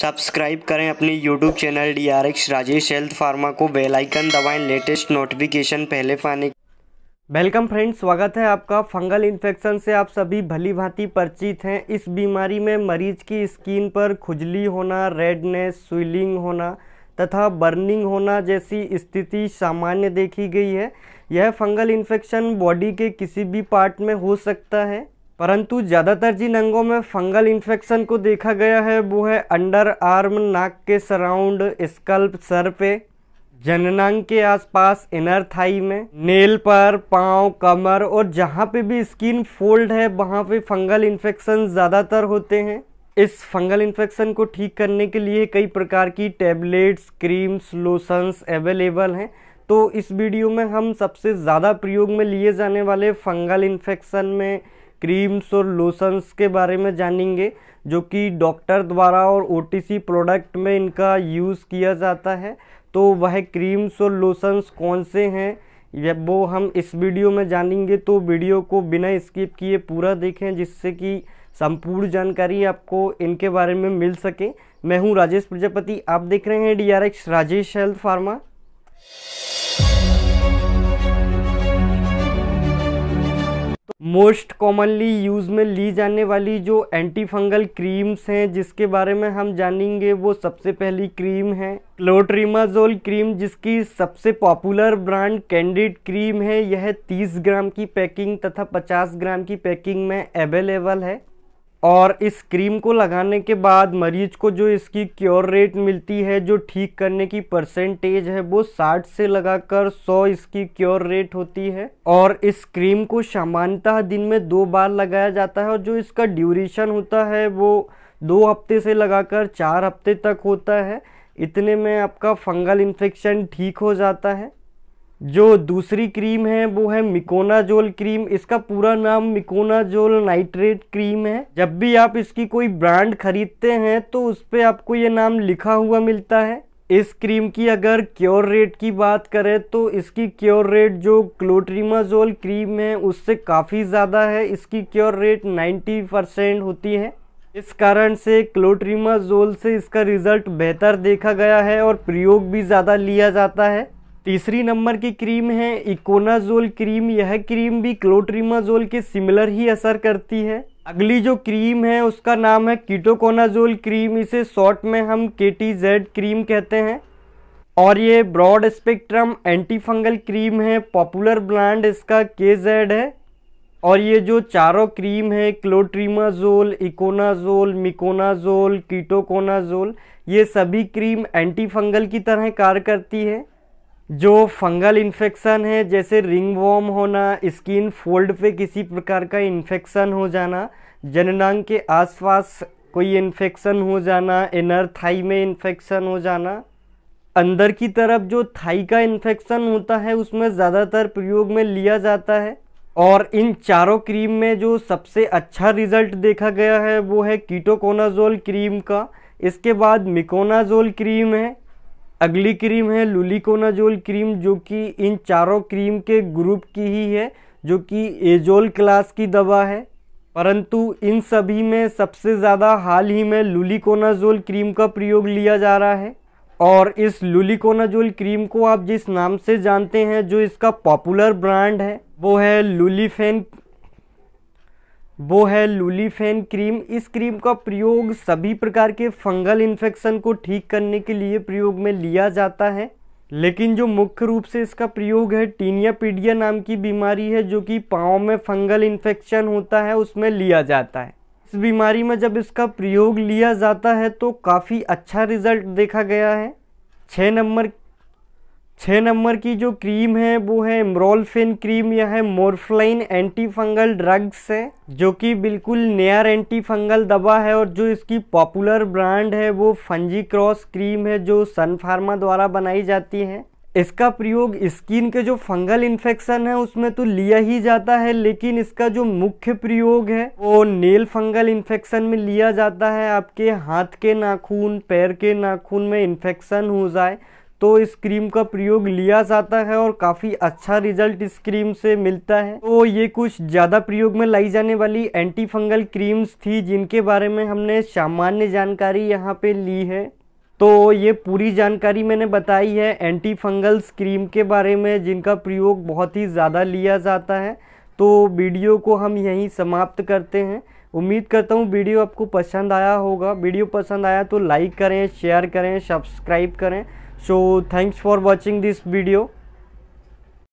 subscribe करें अपने YouTube channel D R X Rajesh health pharma को बेल आइकन दबाएं लेटेस्ट नोटिफिकेशन पहले पाने वेलकम फ्रेंड्स स्वागत है आपका फंगल इन्फेक्शन से आप सभी भली भांति परिचित हैं इस बीमारी में मरीज की स्किन पर खुजली होना रेडनेस स्विलिंग होना तथा बर्निंग होना जैसी स्थिति सामान्य देखी गई है यह फंगल इन्फेक्शन बॉडी के किसी भी पार्ट में हो सकता है परंतु ज़्यादातर जिन अंगों में फंगल इन्फेक्शन को देखा गया है वो है अंडर आर्म नाक के सराउंड स्कल्प सर पे जननांग के आसपास इनर थाई में नेल पर पाँव कमर और जहाँ पे भी स्किन फोल्ड है वहाँ पे फंगल इन्फेक्शन ज़्यादातर होते हैं इस फंगल इन्फेक्शन को ठीक करने के लिए कई प्रकार की टैबलेट्स क्रीम्स लोशंस अवेलेबल हैं तो इस वीडियो में हम सबसे ज़्यादा प्रयोग में लिए जाने वाले फंगल इन्फेक्शन में क्रीम्स और लोशंस के बारे में जानेंगे जो कि डॉक्टर द्वारा और ओ प्रोडक्ट में इनका यूज़ किया जाता है तो वह क्रीम्स और लोशंस कौन से हैं जब वो हम इस वीडियो में जानेंगे तो वीडियो को बिना स्किप किए पूरा देखें जिससे कि संपूर्ण जानकारी आपको इनके बारे में मिल सके मैं हूं राजेश प्रजापति आप देख रहे हैं X Rajesh health pharma most commonly use में ली जाने वाली जो एंटी फंगल क्रीम्स हैं जिसके बारे में हम जानेंगे वो सबसे पहली क्रीम है क्लोट्रीमाजोल क्रीम जिसकी सबसे पॉपुलर ब्रांड कैंडिड क्रीम है यह 30 ग्राम की पैकिंग तथा 50 ग्राम की पैकिंग में अवेलेबल है और इस क्रीम को लगाने के बाद मरीज को जो इसकी क्योर रेट मिलती है जो ठीक करने की परसेंटेज है वो 60 से लगाकर 100 इसकी क्योर रेट होती है और इस क्रीम को सामान्यतः दिन में दो बार लगाया जाता है और जो इसका ड्यूरेशन होता है वो दो हफ्ते से लगाकर चार हफ्ते तक होता है इतने में आपका फंगल इन्फेक्शन ठीक हो जाता है जो दूसरी क्रीम है वो है मिकोनाजोल क्रीम इसका पूरा नाम मिकोनाजोल नाइट्रेट क्रीम है जब भी आप इसकी कोई ब्रांड खरीदते हैं तो उस पर आपको ये नाम लिखा हुआ मिलता है इस क्रीम की अगर क्योर रेट की बात करें तो इसकी क्योर रेट जो क्लोट्रीमाजोल क्रीम है उससे काफ़ी ज़्यादा है इसकी क्योर रेट 90 परसेंट होती है इस कारण से क्लोट्रीमाजोल से इसका रिज़ल्ट बेहतर देखा गया है और प्रयोग भी ज़्यादा लिया जाता है तीसरी नंबर की क्रीम है इकोनाजोल क्रीम यह क्रीम भी क्लोट्रीमाजोल के सिमिलर ही असर करती है अगली जो क्रीम है उसका नाम है कीटोकोनाजोल क्रीम इसे शॉर्ट में हम के टी जेड क्रीम कहते हैं और ये broad spectrum anti fungal cream है पॉपुलर ब्रांड इसका के जेड है और ये जो चारों क्रीम है क्लोट्रीमाजोल इकोनाजोल मिकोनाजोल कीटोकोनाजोल ये सभी क्रीम एंटी फंगल की तरह कार्य करती है जो फंगल इन्फेक्शन है जैसे रिंग वॉर्म होना स्किन फोल्ड पे किसी प्रकार का इन्फेक्शन हो जाना जननांग के आसपास कोई इन्फेक्शन हो जाना इनर थाई में इन्फेक्शन हो जाना अंदर की तरफ जो थाई का इन्फेक्शन होता है उसमें ज़्यादातर प्रयोग में लिया जाता है और इन चारों क्रीम में जो सबसे अच्छा रिज़ल्ट देखा गया है वो है कीटोकोनाजोल क्रीम का इसके बाद मिकोनाजोल क्रीम है अगली क्रीम है लुलिकोनाजोल क्रीम जो कि इन चारों क्रीम के ग्रुप की ही है जो कि एजोल क्लास की दवा है परंतु इन सभी में सबसे ज़्यादा हाल ही में लुलिकोनाजोल क्रीम का प्रयोग लिया जा रहा है और इस लुलिकोनाजोल क्रीम को आप जिस नाम से जानते हैं जो इसका पॉपुलर ब्रांड है वो है लुलीफेन वो है लूलीफेन क्रीम इस क्रीम का प्रयोग सभी प्रकार के फंगल इन्फेक्शन को ठीक करने के लिए प्रयोग में लिया जाता है लेकिन जो मुख्य रूप से इसका प्रयोग है टीनिया पीडिया नाम की बीमारी है जो कि पाँव में फंगल इन्फेक्शन होता है उसमें लिया जाता है इस बीमारी में जब इसका प्रयोग लिया जाता है तो काफ़ी अच्छा रिजल्ट देखा गया है छः नंबर छः नंबर की जो क्रीम है वो है एमरोलफिन क्रीम यह है मोरफ्लाइन एंटी फंगल ड्रग्स है जो कि बिल्कुल नेयर एंटी फंगल दवा है और जो इसकी पॉपुलर ब्रांड है वो फंजी क्रॉस क्रीम है जो सन फार्मा द्वारा बनाई जाती है इसका प्रयोग स्किन के जो फंगल इन्फेक्शन है उसमें तो लिया ही जाता है लेकिन इसका जो मुख्य प्रयोग है वो नेल फंगल इन्फेक्शन में लिया जाता है आपके हाथ के नाखून पैर के नाखून में इन्फेक्शन हो जाए तो इस क्रीम का प्रयोग लिया जाता है और काफ़ी अच्छा रिजल्ट इस क्रीम से मिलता है तो ये कुछ ज़्यादा प्रयोग में लाई जाने वाली एंटी फंगल क्रीम्स थी जिनके बारे में हमने सामान्य जानकारी यहाँ पे ली है तो ये पूरी जानकारी मैंने बताई है एंटी फंगल्स क्रीम के बारे में जिनका प्रयोग बहुत ही ज़्यादा लिया जाता है तो वीडियो को हम यहीं समाप्त करते हैं उम्मीद करता हूँ वीडियो आपको पसंद आया होगा वीडियो पसंद आया तो लाइक करें शेयर करें सब्सक्राइब करें so thanks for watching this video